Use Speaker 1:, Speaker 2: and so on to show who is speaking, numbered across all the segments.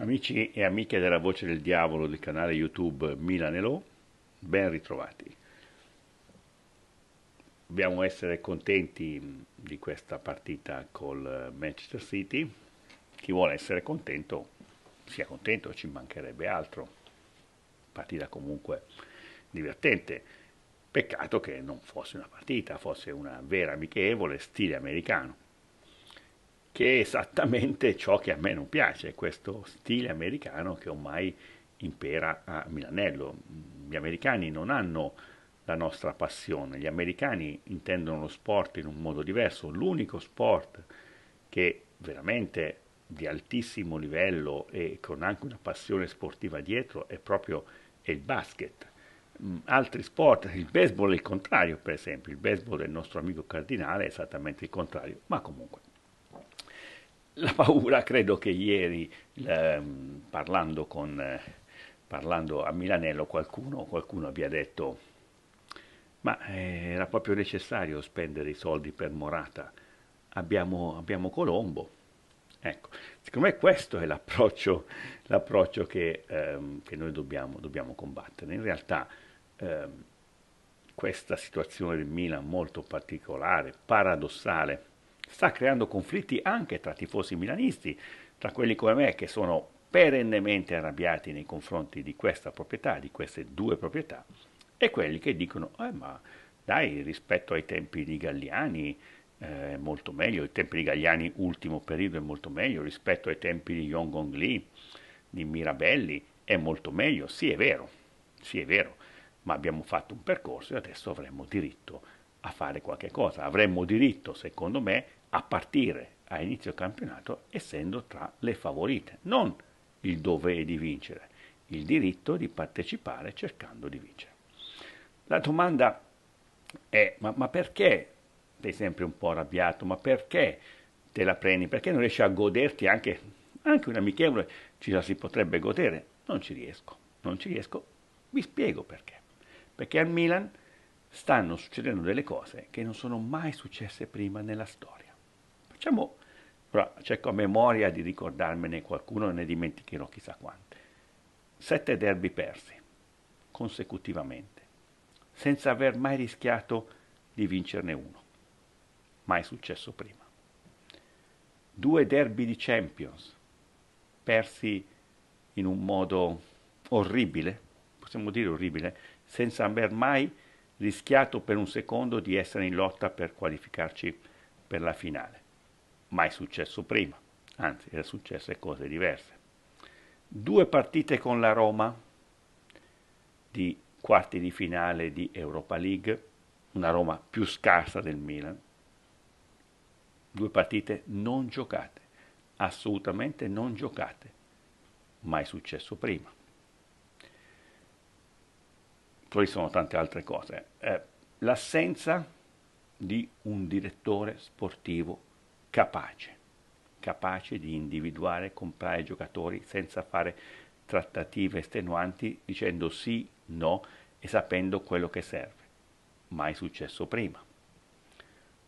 Speaker 1: Amici e amiche della Voce del Diavolo del canale YouTube Milanello, ben ritrovati. Dobbiamo essere contenti mm, di questa partita col eh, Manchester City. Chi vuole essere contento, sia contento, ci mancherebbe altro. Partita comunque divertente. Peccato che non fosse una partita, fosse una vera amichevole, stile americano che è esattamente ciò che a me non piace, questo stile americano che ormai impera a Milanello. Gli americani non hanno la nostra passione, gli americani intendono lo sport in un modo diverso, l'unico sport che veramente di altissimo livello e con anche una passione sportiva dietro è proprio il basket. Mm, altri sport, il baseball è il contrario per esempio, il baseball del nostro amico Cardinale è esattamente il contrario, ma comunque la paura, credo che ieri, eh, parlando, con, eh, parlando, a Milanello, qualcuno, qualcuno abbia detto ma eh, era proprio necessario spendere i soldi per Morata, abbiamo, abbiamo Colombo. Ecco, secondo me questo è l'approccio, che, ehm, che, noi dobbiamo, dobbiamo, combattere. In realtà ehm, questa situazione del Milan molto particolare, paradossale, sta creando conflitti anche tra tifosi milanisti, tra quelli come me che sono perennemente arrabbiati nei confronti di questa proprietà, di queste due proprietà, e quelli che dicono, eh, ma dai, rispetto ai tempi di Galliani, eh, molto meglio, i tempi di Gagliani ultimo periodo è molto meglio, rispetto ai tempi di Yongong Lee, di Mirabelli, è molto meglio, sì è vero, sì è vero, ma abbiamo fatto un percorso e adesso avremmo diritto a fare qualche cosa, avremmo diritto, secondo me, a partire a inizio campionato essendo tra le favorite, non il dovere di vincere, il diritto di partecipare cercando di vincere. La domanda è, ma, ma perché sei sempre un po' arrabbiato, ma perché te la prendi? Perché non riesci a goderti anche, anche un amichevole? Ci la si potrebbe godere? Non ci riesco, non ci riesco, vi spiego perché. Perché al Milan stanno succedendo delle cose che non sono mai successe prima nella storia. Facciamo, ora cerco a memoria di ricordarmene qualcuno, ne dimenticherò chissà quante. Sette derby persi, consecutivamente, senza aver mai rischiato di vincerne uno. Mai successo prima. Due derby di Champions, persi in un modo orribile, possiamo dire orribile, senza aver mai rischiato per un secondo di essere in lotta per qualificarci per la finale mai successo prima, anzi era successo cose diverse. Due partite con la Roma di quarti di finale di Europa League, una Roma più scarsa del Milan, due partite non giocate, assolutamente non giocate, mai successo prima. Poi sono tante altre cose. Eh, l'assenza di un direttore sportivo capace, capace di individuare, e comprare giocatori senza fare trattative estenuanti dicendo sì, no e sapendo quello che serve. Mai successo prima.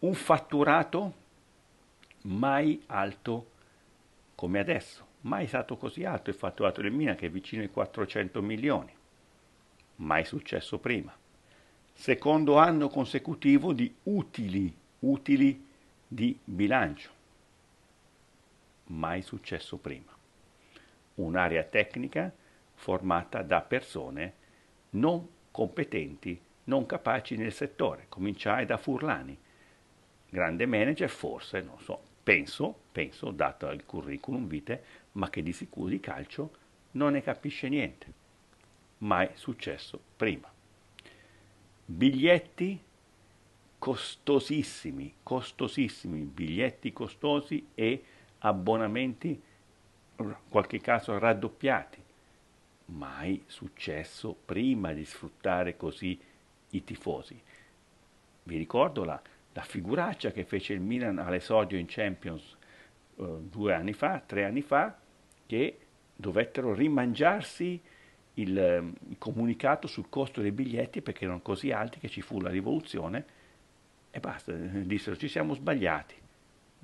Speaker 1: Un fatturato mai alto come adesso. Mai stato così alto il fatturato del Milan che è vicino ai 400 milioni. Mai successo prima. Secondo anno consecutivo di utili, utili di bilancio, mai successo prima. Un'area tecnica formata da persone non competenti, non capaci nel settore. Cominciai da Furlani, grande manager, forse, non so, penso, penso, dato il curriculum vitae, ma che di sicuro di calcio non ne capisce niente. Mai successo prima. Biglietti costosissimi, costosissimi, biglietti costosi e abbonamenti, in qualche caso raddoppiati. Mai successo prima di sfruttare così i tifosi. Vi ricordo la, la figuraccia che fece il Milan all'esordio in Champions eh, due anni fa, tre anni fa, che dovettero rimangiarsi il, ehm, il comunicato sul costo dei biglietti perché erano così alti che ci fu la rivoluzione e basta, dissero ci siamo sbagliati.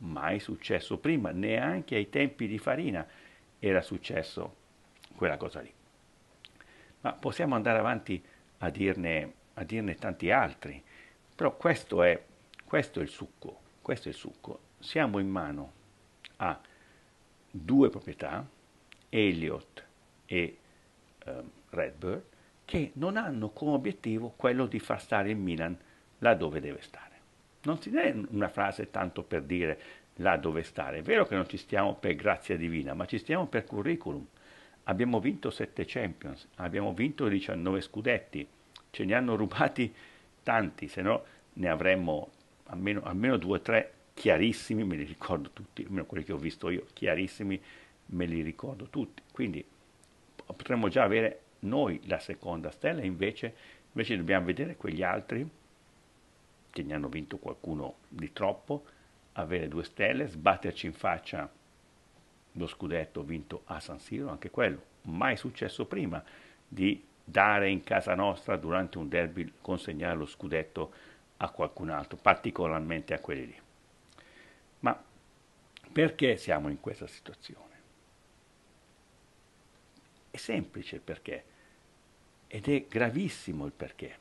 Speaker 1: Mai successo prima, neanche ai tempi di Farina era successo quella cosa lì. Ma possiamo andare avanti a dirne, a dirne tanti altri, però questo è, questo è il succo, questo è il succo. Siamo in mano a due proprietà, Elliot e um, Redbird, che non hanno come obiettivo quello di far stare il Milan laddove deve stare. Non si è una frase tanto per dire là dove stare. È vero che non ci stiamo per grazia divina, ma ci stiamo per curriculum. Abbiamo vinto 7 Champions, abbiamo vinto 19 scudetti, ce ne hanno rubati tanti, se no ne avremmo almeno, almeno due o chiarissimi, me li ricordo tutti, almeno quelli che ho visto io, chiarissimi, me li ricordo tutti. Quindi potremmo già avere noi la seconda stella, invece, invece dobbiamo vedere quegli altri che ne hanno vinto qualcuno di troppo, avere due stelle, sbatterci in faccia lo scudetto vinto a San Siro, anche quello mai successo prima di dare in casa nostra durante un derby consegnare lo scudetto a qualcun altro, particolarmente a quelli lì. Ma perché siamo in questa situazione? È semplice il perché ed è gravissimo il perché.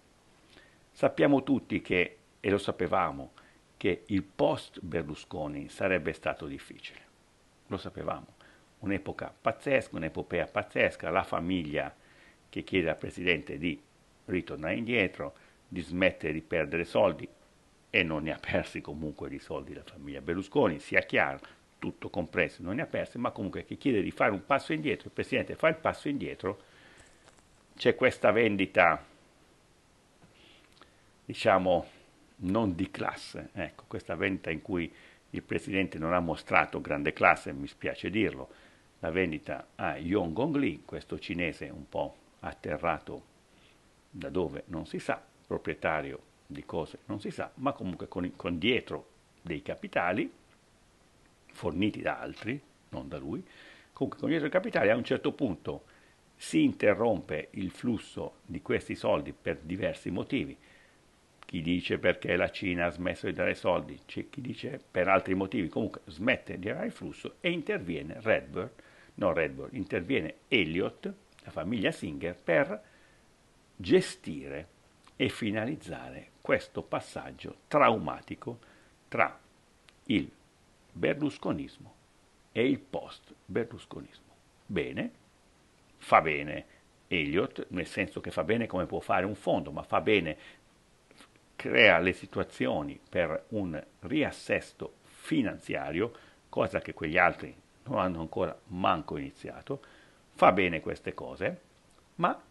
Speaker 1: Sappiamo tutti che e lo sapevamo che il post Berlusconi sarebbe stato difficile, lo sapevamo, un'epoca pazzesca, un'epopea pazzesca, la famiglia che chiede al Presidente di ritornare indietro, di smettere di perdere soldi e non ne ha persi comunque di soldi la famiglia Berlusconi, sia chiaro, tutto compreso, non ne ha persi, ma comunque che chiede di fare un passo indietro, il Presidente fa il passo indietro, c'è questa vendita, diciamo, non di classe. Ecco, questa vendita in cui il presidente non ha mostrato grande classe, mi spiace dirlo, la vendita a Yong Gong questo cinese un po' atterrato da dove non si sa, proprietario di cose non si sa, ma comunque con, con dietro dei capitali forniti da altri, non da lui, comunque con dietro i capitali a un certo punto si interrompe il flusso di questi soldi per diversi motivi, chi dice perché la Cina ha smesso di dare soldi, c'è chi dice per altri motivi, comunque smette di dare il flusso e interviene Redburn, non Redburn, interviene Elliot, la famiglia Singer, per gestire e finalizzare questo passaggio traumatico tra il berlusconismo e il post-berlusconismo. Bene, fa bene Elliot, nel senso che fa bene come può fare un fondo, ma fa bene crea le situazioni per un riassesto finanziario, cosa che quegli altri non hanno ancora manco iniziato, fa bene queste cose, ma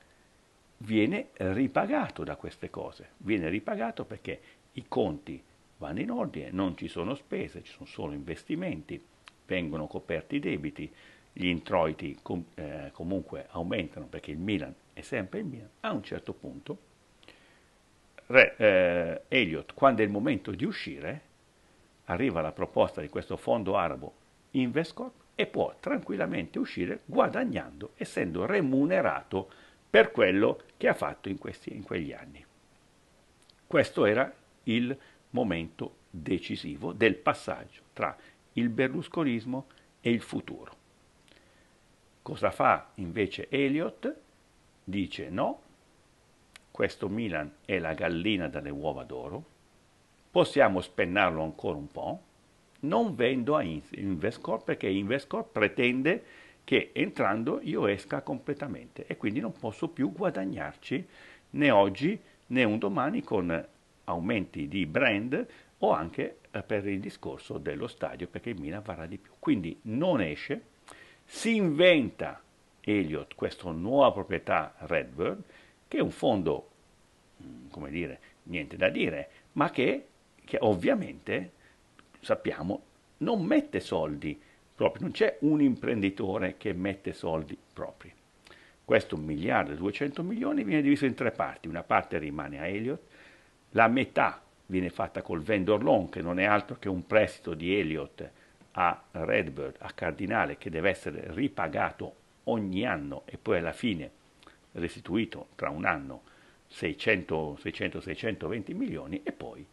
Speaker 1: viene ripagato da queste cose, viene ripagato perché i conti vanno in ordine, non ci sono spese, ci sono solo investimenti, vengono coperti i debiti, gli introiti com- eh, comunque aumentano perché il Milan è sempre il Milan, a un certo punto Re eh, Elliot, quando è il momento di uscire, arriva la proposta di questo fondo arabo Investcorp e può tranquillamente uscire guadagnando, essendo remunerato per quello che ha fatto in, questi, in quegli anni. Questo era il momento decisivo del passaggio tra il berlusconismo e il futuro. Cosa fa invece Elliot? Dice no, questo Milan è la gallina dalle uova d'oro, possiamo spennarlo ancora un po', non vendo a Invescor perché Invescor pretende che entrando io esca completamente e quindi non posso più guadagnarci né oggi né un domani con aumenti di brand o anche eh, per il discorso dello stadio perché il Milan varrà di più. Quindi non esce, si inventa Elliott questa nuova proprietà Redbird che è un fondo Mm, come dire, niente da dire, ma che, che ovviamente sappiamo non mette soldi propri, non c'è un imprenditore che mette soldi propri. Questo miliardo e 200 milioni viene diviso in tre parti, una parte rimane a Elliot, la metà viene fatta col vendor loan che non è altro che un prestito di Elliot a Redbird, a Cardinale, che deve essere ripagato ogni anno e poi alla fine restituito tra un anno 600, 620 milioni e poi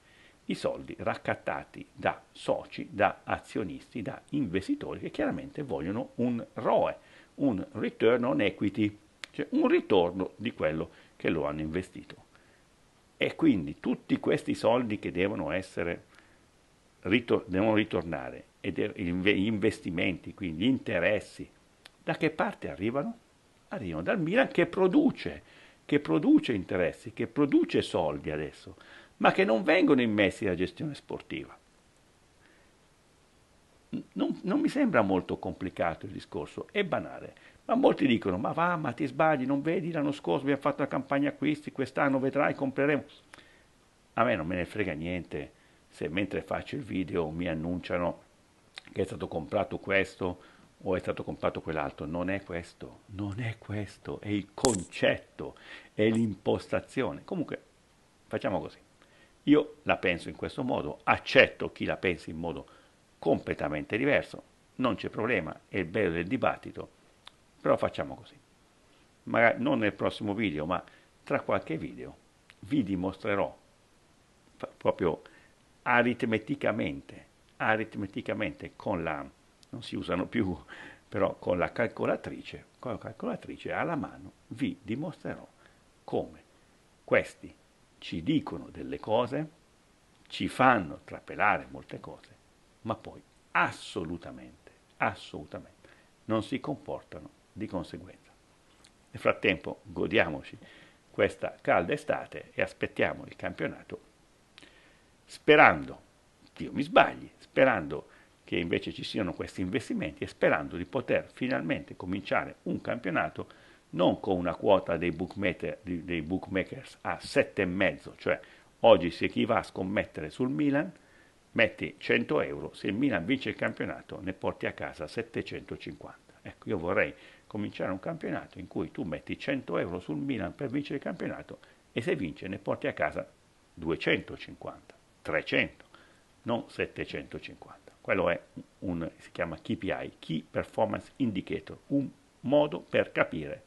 Speaker 1: i soldi raccattati da soci, da azionisti, da investitori che chiaramente vogliono un ROE, un return on equity, cioè un ritorno di quello che lo hanno investito. E quindi tutti questi soldi che devono, essere, ritor- devono ritornare, e de- gli investimenti, quindi gli interessi, da che parte arrivano? Arrivano dal Milan che produce che produce interessi, che produce soldi adesso, ma che non vengono immessi nella gestione sportiva. Non, non, mi sembra molto complicato il discorso, è banale. Ma molti dicono, ma va, ma ti sbagli, non vedi l'anno scorso abbiamo fatto la campagna acquisti, quest'anno vedrai, compreremo. A me non me ne frega niente se mentre faccio il video mi annunciano che è stato comprato questo, o è stato comprato quell'altro. Non è questo, non è questo, è il concetto, è l'impostazione. Comunque, facciamo così. Io la penso in questo modo, accetto chi la pensa in modo completamente diverso, non c'è problema, è il bello del dibattito, però facciamo così. Magari non nel prossimo video, ma tra qualche video vi dimostrerò proprio aritmeticamente, aritmeticamente con la non si usano più, però con la calcolatrice, con la calcolatrice alla mano vi dimostrerò come questi ci dicono delle cose, ci fanno trapelare molte cose, ma poi assolutamente, assolutamente non si comportano di conseguenza. Nel frattempo godiamoci questa calda estate e aspettiamo il campionato sperando, Dio mi sbagli, sperando che invece ci siano questi investimenti e sperando di poter finalmente cominciare un campionato non con una quota dei, bookmaker, dei bookmakers a 7,5, cioè oggi se chi va a scommettere sul Milan metti 100 euro, se il Milan vince il campionato ne porti a casa 750. Ecco, io vorrei cominciare un campionato in cui tu metti 100 euro sul Milan per vincere il campionato e se vince ne porti a casa 250, 300, non 750. Quello è un, si chiama KPI, Key Performance Indicator, un modo per capire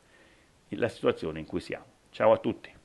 Speaker 1: la situazione in cui siamo. Ciao a tutti!